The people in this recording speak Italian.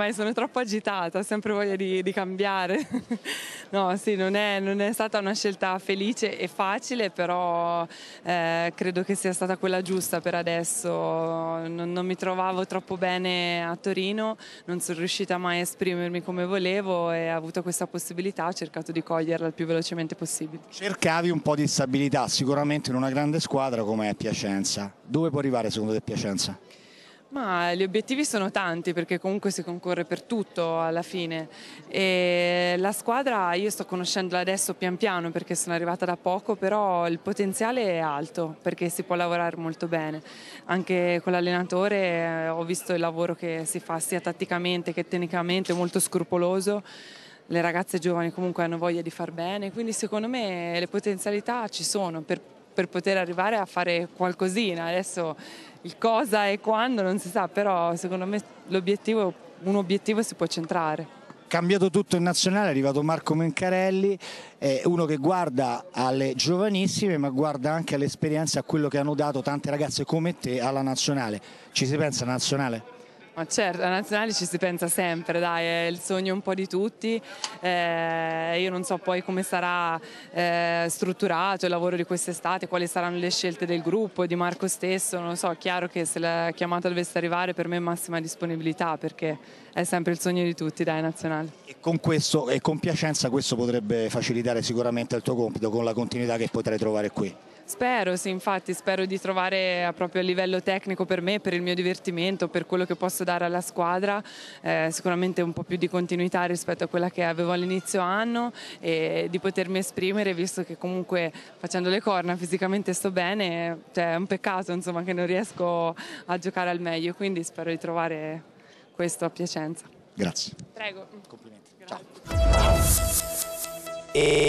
Ma sono troppo agitata, ho sempre voglia di, di cambiare. no, sì, non è, non è, stata una scelta felice e facile, però eh, credo che sia stata quella giusta per adesso. Non, non, mi trovavo troppo bene a Torino, non sono riuscita mai a esprimermi come volevo e ho avuto questa possibilità, ho cercato di coglierla il più velocemente possibile. Cercavi un po' di stabilità, sicuramente in una grande squadra come è Piacenza. Dove può arrivare secondo te Piacenza? Ma gli obiettivi sono tanti perché comunque si concorre per tutto alla fine e la squadra io sto conoscendola adesso pian piano perché sono arrivata da poco però il potenziale è alto perché si può lavorare molto bene anche con l'allenatore eh, ho visto il lavoro che si fa sia tatticamente che tecnicamente molto scrupoloso le ragazze giovani comunque hanno voglia di far bene quindi secondo me le potenzialità ci sono per per poter arrivare a fare qualcosina. Adesso il cosa e quando non si sa, però secondo me l'obiettivo, un obiettivo si può centrare cambiato tutto in nazionale, è arrivato Marco Mencarelli, eh, uno che guarda alle giovanissime ma guarda anche all'esperienza, a quello che hanno dato tante ragazze come te alla nazionale. Ci si pensa nazionale? Ma certo, a nazionale ci si pensa sempre, dai, è il sogno un po' di tutti. Eh, io non so poi come sarà eh, strutturato il lavoro di quest'estate, quali saranno le scelte del gruppo, di Marco stesso, non lo so, chiaro che se la chiamata dovesse arrivare per me è massima disponibilità perché è sempre il sogno di tutti, dai, nazionale. E con questo e con Piacenza questo potrebbe facilitare sicuramente il tuo compito con la continuità che potrai trovare qui. Spero, sì, infatti, spero di trovare eh, proprio a livello tecnico per me, per il mio divertimento, per quello che posso dare alla squadra, eh, sicuramente un po' più di continuità rispetto a quella che avevo all'inizio anno e di potermi esprimere visto che comunque facendo le corna fisicamente sto bene, cioè è un peccato insomma, che non riesco a giocare al meglio, quindi spero di trovare questo a Piacenza. Grazie. Prego. Complimenti. Grazie. Ciao. E...